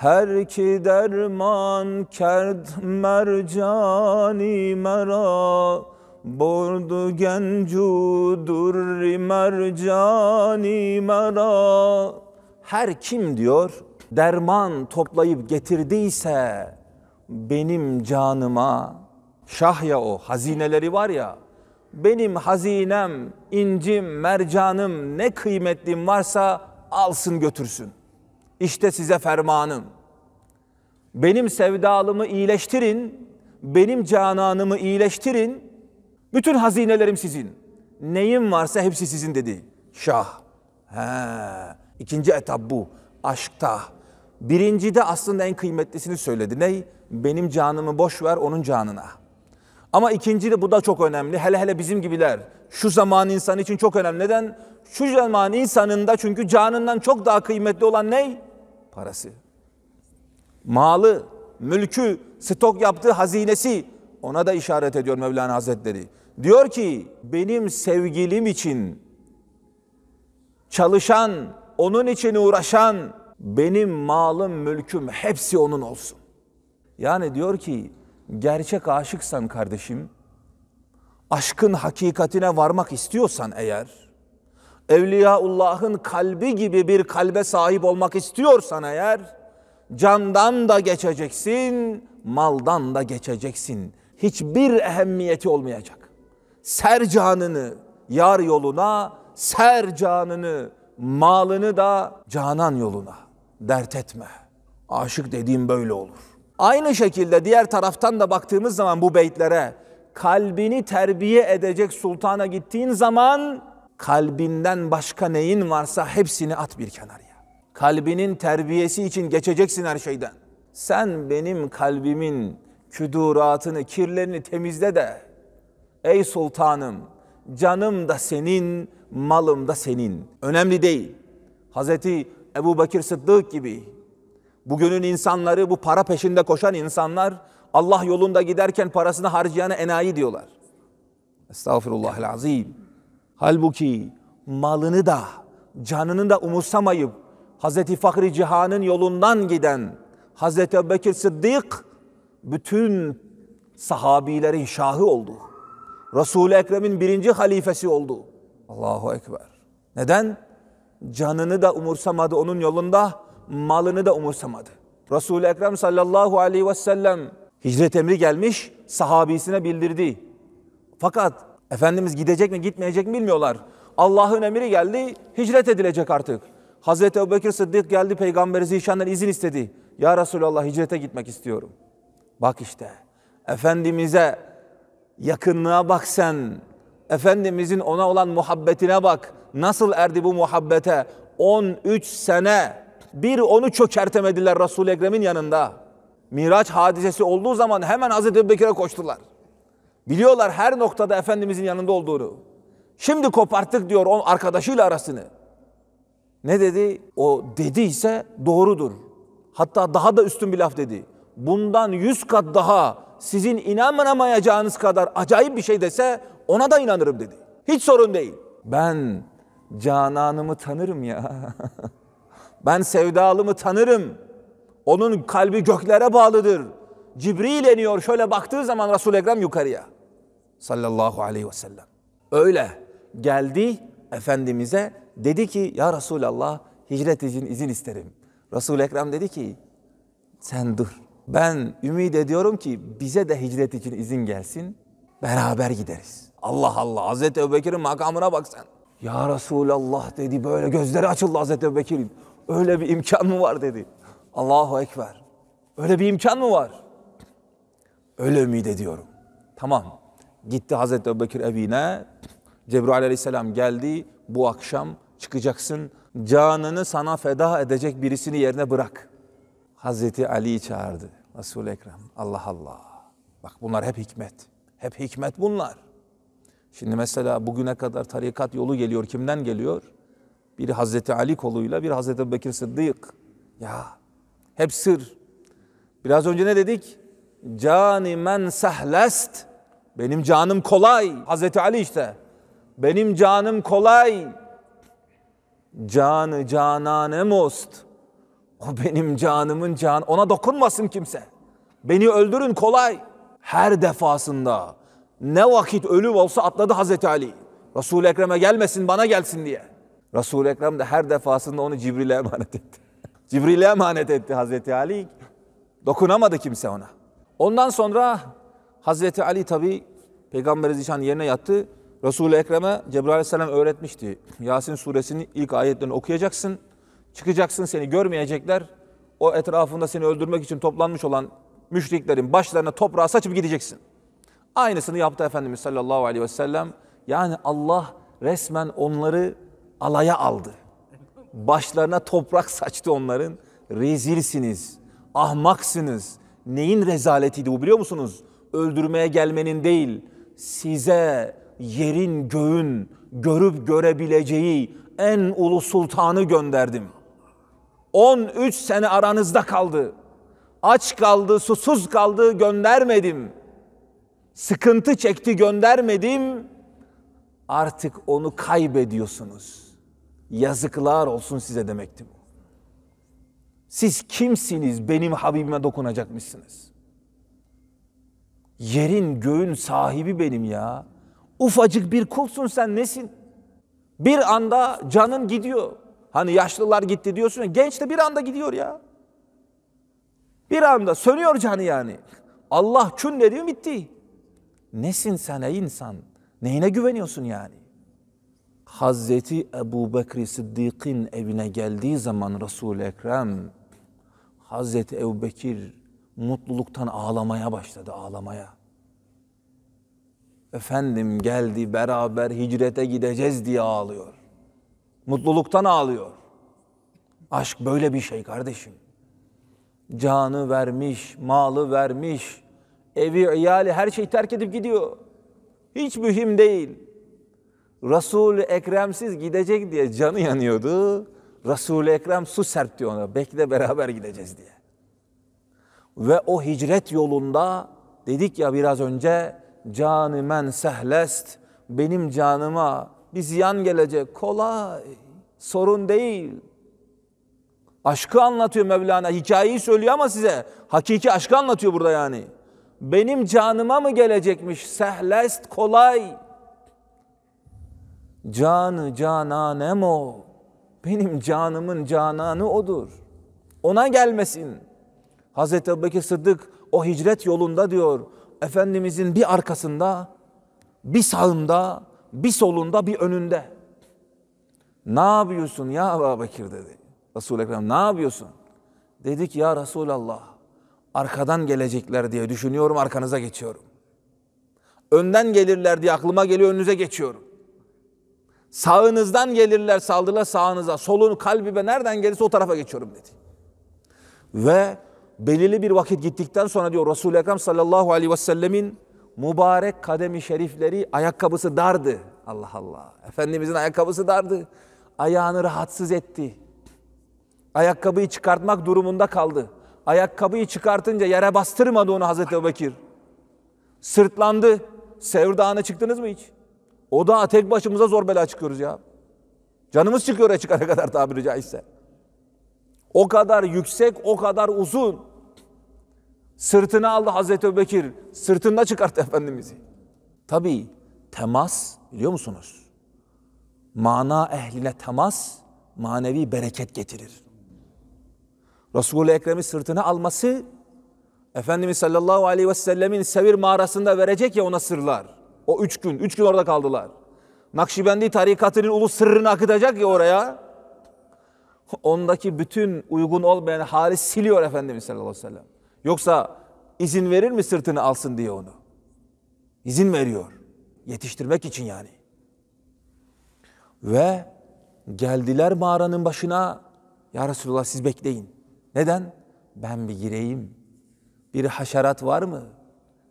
Her ki derman kerd mercani مرا bordu گنجو در مرجانی مرا Her kim diyor derman toplayıp getirdiyse benim canıma şah ya o hazineleri var ya benim hazinem, incim, mercanım ne kıymetlim varsa alsın götürsün. İşte size fermanım. Benim sevdalımı iyileştirin, benim cananımı iyileştirin. Bütün hazinelerim sizin. Neyim varsa hepsi sizin dedi. Şah. He. İkinci etap bu. Aşkta. Birinci de aslında en kıymetlisini söyledi. Ney? Benim canımı boş ver onun canına. Ama ikinci de bu da çok önemli. Hele hele bizim gibiler. Şu zaman insan için çok önemli. Neden? Şu zaman insanında çünkü canından çok daha kıymetli olan ney? parası. Malı, mülkü, stok yaptığı hazinesi ona da işaret ediyor Mevlana Hazretleri. Diyor ki benim sevgilim için çalışan, onun için uğraşan benim malım, mülküm hepsi onun olsun. Yani diyor ki gerçek aşıksan kardeşim, aşkın hakikatine varmak istiyorsan eğer Evliyaullah'ın kalbi gibi bir kalbe sahip olmak istiyorsan eğer, candan da geçeceksin, maldan da geçeceksin. Hiçbir ehemmiyeti olmayacak. Ser canını yar yoluna, ser canını, malını da canan yoluna. Dert etme. Aşık dediğim böyle olur. Aynı şekilde diğer taraftan da baktığımız zaman bu beytlere kalbini terbiye edecek sultana gittiğin zaman kalbinden başka neyin varsa hepsini at bir kenarıya. Kalbinin terbiyesi için geçeceksin her şeyden. Sen benim kalbimin küduratını, kirlerini temizle de ey sultanım canım da senin, malım da senin. Önemli değil. Hazreti Ebu Bakir Sıddık gibi bugünün insanları bu para peşinde koşan insanlar Allah yolunda giderken parasını harcayana enayi diyorlar. Estağfirullahil azim. Halbuki malını da canını da umursamayıp Hazreti Fakri Cihan'ın yolundan giden Hazreti Bekir Sıddık bütün sahabilerin şahı oldu. Resul-i Ekrem'in birinci halifesi oldu. Allahu Ekber. Neden? Canını da umursamadı onun yolunda, malını da umursamadı. Resul-i Ekrem sallallahu aleyhi ve sellem hicret emri gelmiş, sahabisine bildirdi. Fakat Efendimiz gidecek mi gitmeyecek mi bilmiyorlar. Allah'ın emri geldi hicret edilecek artık. Hazreti Ebubekir Sıddık geldi peygamberi Zişan'dan izin istedi. Ya Resulallah hicrete gitmek istiyorum. Bak işte Efendimiz'e yakınlığa bak sen. Efendimizin ona olan muhabbetine bak. Nasıl erdi bu muhabbete? 13 sene bir onu çökertemediler Resul-i Ekrem'in yanında. Miraç hadisesi olduğu zaman hemen Hazreti Bekir'e koştular. Biliyorlar her noktada Efendimizin yanında olduğunu. Şimdi koparttık diyor on arkadaşıyla arasını. Ne dedi? O dediyse doğrudur. Hatta daha da üstün bir laf dedi. Bundan yüz kat daha sizin inanamayacağınız kadar acayip bir şey dese ona da inanırım dedi. Hiç sorun değil. Ben cananımı tanırım ya. ben sevdalımı tanırım. Onun kalbi göklere bağlıdır. Cibril iniyor şöyle baktığı zaman Resul-i Ekrem yukarıya. Sallallahu aleyhi ve sellem. Öyle geldi Efendimiz'e dedi ki ya Resulallah hicret için izin isterim. Resul-i Ekrem dedi ki sen dur. Ben ümit ediyorum ki bize de hicret için izin gelsin. Beraber gideriz. Allah Allah Hazreti Ebubekir'in makamına bak sen. Ya Resulallah dedi böyle gözleri açıldı Hazreti Ebubekir'in. Öyle bir imkan mı var dedi. Allahu Ekber. Öyle bir imkan mı var? Öyle ümit ediyorum. Tamam. Gitti Hazreti Ebubekir evine. Cebrail aleyhisselam geldi. Bu akşam çıkacaksın. Canını sana feda edecek birisini yerine bırak. Hazreti Ali'yi çağırdı. resul Ekrem. Allah Allah. Bak bunlar hep hikmet. Hep hikmet bunlar. Şimdi mesela bugüne kadar tarikat yolu geliyor. Kimden geliyor? Biri Hazreti Ali koluyla, bir Hazreti Bekir Sıddık. Ya hep sır. Biraz önce ne dedik? Cani men sehlest, Benim canım kolay. Hazreti Ali işte. Benim canım kolay. Canı canane most. O benim canımın can. Ona dokunmasın kimse. Beni öldürün kolay. Her defasında ne vakit ölü olsa atladı Hazreti Ali. Resul-i Ekrem'e gelmesin bana gelsin diye. Resul-i Ekrem de her defasında onu Cibril'e emanet etti. Cibril'e emanet etti Hazreti Ali. Dokunamadı kimse ona. Ondan sonra Hazreti Ali tabi Peygamber Zişan yerine yattı. Resul-i Ekrem'e Cebrail Aleyhisselam öğretmişti. Yasin suresinin ilk ayetlerini okuyacaksın. Çıkacaksın seni görmeyecekler. O etrafında seni öldürmek için toplanmış olan müşriklerin başlarına toprağa saçıp gideceksin. Aynısını yaptı Efendimiz sallallahu aleyhi ve sellem. Yani Allah resmen onları alaya aldı. Başlarına toprak saçtı onların. Rezilsiniz, ahmaksınız, Neyin rezaletiydi bu biliyor musunuz? Öldürmeye gelmenin değil, size yerin göğün görüp görebileceği en ulu sultanı gönderdim. 13 sene aranızda kaldı. Aç kaldı, susuz kaldı göndermedim. Sıkıntı çekti göndermedim. Artık onu kaybediyorsunuz. Yazıklar olsun size demekti bu. Siz kimsiniz benim Habibime dokunacakmışsınız? Yerin göğün sahibi benim ya. Ufacık bir kulsun sen nesin? Bir anda canın gidiyor. Hani yaşlılar gitti diyorsun ya genç de bir anda gidiyor ya. Bir anda sönüyor canı yani. Allah kün dedi bitti. Nesin sen ey insan? Neyine güveniyorsun yani? Hazreti Ebu Bekri Sıddık'ın evine geldiği zaman Resul-i Ekrem Hazreti Ebubekir mutluluktan ağlamaya başladı, ağlamaya. Efendim geldi beraber hicrete gideceğiz diye ağlıyor. Mutluluktan ağlıyor. Aşk böyle bir şey kardeşim. Canı vermiş, malı vermiş, evi, iyali her şeyi terk edip gidiyor. Hiç mühim değil. Resul-i Ekremsiz gidecek diye canı yanıyordu. Resul-i Ekrem su serpti ona. Belki de beraber gideceğiz diye. Ve o hicret yolunda dedik ya biraz önce canı men sehlest benim canıma bir ziyan gelecek kolay sorun değil. Aşkı anlatıyor Mevlana. Hikayeyi söylüyor ama size. Hakiki aşkı anlatıyor burada yani. Benim canıma mı gelecekmiş? Sehlest kolay. Canı cananem o. Benim canımın cananı odur. Ona gelmesin. Hazreti Ebubekir Sıddık o hicret yolunda diyor. Efendimizin bir arkasında, bir sağında, bir solunda, bir önünde. Ne yapıyorsun ya Ebu Bekir dedi. Resul-i Ekrem ne yapıyorsun? Dedik ya Resulallah arkadan gelecekler diye düşünüyorum arkanıza geçiyorum. Önden gelirler diye aklıma geliyor önünüze geçiyorum. Sağınızdan gelirler saldırılar sağınıza. Solun kalbime nereden gelirse o tarafa geçiyorum dedi. Ve belirli bir vakit gittikten sonra diyor Resul-i Ekrem sallallahu aleyhi ve sellemin mübarek kademi şerifleri ayakkabısı dardı. Allah Allah. Efendimizin ayakkabısı dardı. Ayağını rahatsız etti. Ayakkabıyı çıkartmak durumunda kaldı. Ayakkabıyı çıkartınca yere bastırmadı onu Hazreti Ebubekir. Sırtlandı. Sevdanı çıktınız mı hiç? O da tek başımıza zor bela çıkıyoruz ya. Canımız çıkıyor ya çıkana kadar tabiri caizse. O kadar yüksek, o kadar uzun. sırtını aldı Hazreti Bekir, Sırtında çıkarttı Efendimiz'i. Tabi temas biliyor musunuz? Mana ehline temas manevi bereket getirir. Resul-i Ekrem'i sırtını alması Efendimiz sallallahu aleyhi ve sellemin Sevir mağarasında verecek ya ona sırlar. O üç gün, üç gün orada kaldılar. Nakşibendi tarikatının ulu sırrını akıtacak ya oraya. Ondaki bütün uygun olmayan hali siliyor Efendimiz sallallahu aleyhi ve sellem. Yoksa izin verir mi sırtını alsın diye onu? İzin veriyor. Yetiştirmek için yani. Ve geldiler mağaranın başına. Ya Resulullah siz bekleyin. Neden? Ben bir gireyim. Bir haşerat var mı?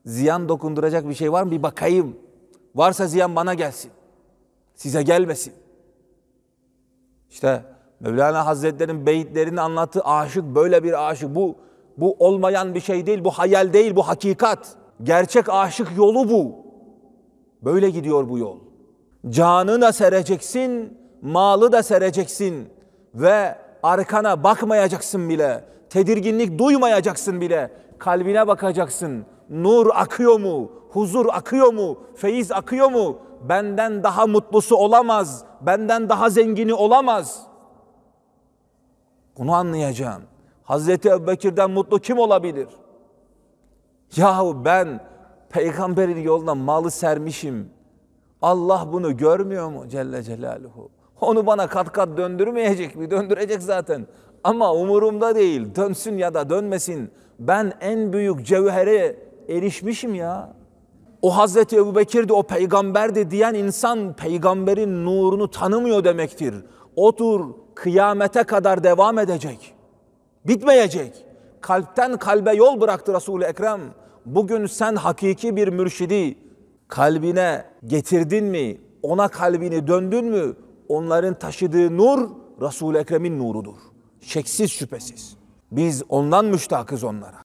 Ziyan dokunduracak bir şey var mı? Bir bakayım.'' Varsa ziyan bana gelsin. Size gelmesin. İşte Mevlana Hazretleri'nin beyitlerini anlattığı aşık böyle bir aşık. Bu bu olmayan bir şey değil, bu hayal değil, bu hakikat. Gerçek aşık yolu bu. Böyle gidiyor bu yol. Canı da sereceksin, malı da sereceksin ve arkana bakmayacaksın bile. Tedirginlik duymayacaksın bile. Kalbine bakacaksın nur akıyor mu? Huzur akıyor mu? Feyiz akıyor mu? Benden daha mutlusu olamaz. Benden daha zengini olamaz. Bunu anlayacağım. Hazreti Ebubekir'den mutlu kim olabilir? Yahu ben peygamberin yoluna malı sermişim. Allah bunu görmüyor mu Celle Celaluhu? Onu bana kat kat döndürmeyecek mi? Döndürecek zaten. Ama umurumda değil. Dönsün ya da dönmesin. Ben en büyük cevheri erişmişim ya. O Hazreti Ebu Bekir'di, o peygamberdi diyen insan peygamberin nurunu tanımıyor demektir. O tur kıyamete kadar devam edecek. Bitmeyecek. Kalpten kalbe yol bıraktı resul Ekrem. Bugün sen hakiki bir mürşidi kalbine getirdin mi? Ona kalbini döndün mü? Onların taşıdığı nur Resul-i Ekrem'in nurudur. Şeksiz şüphesiz. Biz ondan müştakız onlara.